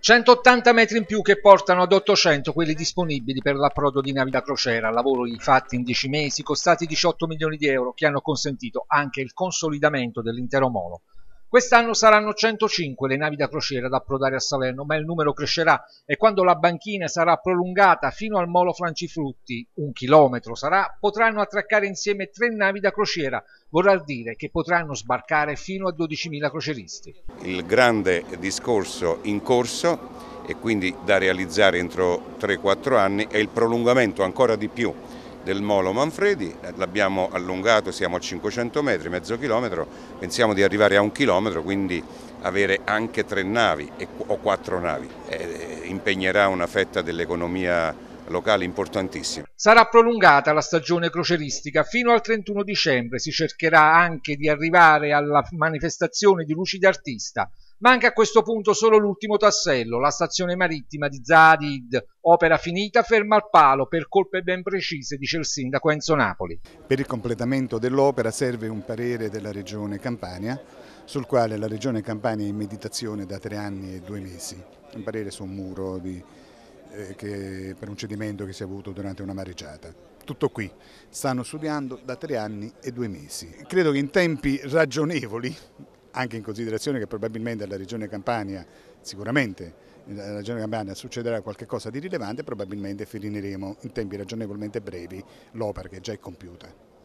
180 metri in più che portano ad 800 quelli disponibili per l'approdo di navi da crociera, lavoro infatti in 10 mesi costati 18 milioni di euro che hanno consentito anche il consolidamento dell'intero molo. Quest'anno saranno 105 le navi da crociera ad approdare a Salerno, ma il numero crescerà e quando la banchina sarà prolungata fino al molo Francifrutti, un chilometro sarà, potranno attraccare insieme tre navi da crociera, vorrà dire che potranno sbarcare fino a 12.000 croceristi. Il grande discorso in corso e quindi da realizzare entro 3-4 anni è il prolungamento ancora di più del Molo Manfredi, l'abbiamo allungato, siamo a 500 metri, mezzo chilometro, pensiamo di arrivare a un chilometro, quindi avere anche tre navi o quattro navi. Eh, eh, impegnerà una fetta dell'economia locali importantissimi. Sarà prolungata la stagione croceristica fino al 31 dicembre, si cercherà anche di arrivare alla manifestazione di Lucidi Artista. Manca a questo punto solo l'ultimo tassello, la stazione marittima di Zadid. opera finita ferma al palo per colpe ben precise, dice il sindaco Enzo Napoli. Per il completamento dell'opera serve un parere della regione Campania, sul quale la regione Campania è in meditazione da tre anni e due mesi, un parere su un muro di eh, per un cedimento che si è avuto durante una mareggiata tutto qui. Stanno studiando da tre anni e due mesi. Credo che in tempi ragionevoli, anche in considerazione che probabilmente alla Regione Campania, sicuramente alla Regione Campania succederà qualcosa di rilevante, probabilmente finiriremo in tempi ragionevolmente brevi l'opera che già è compiuta.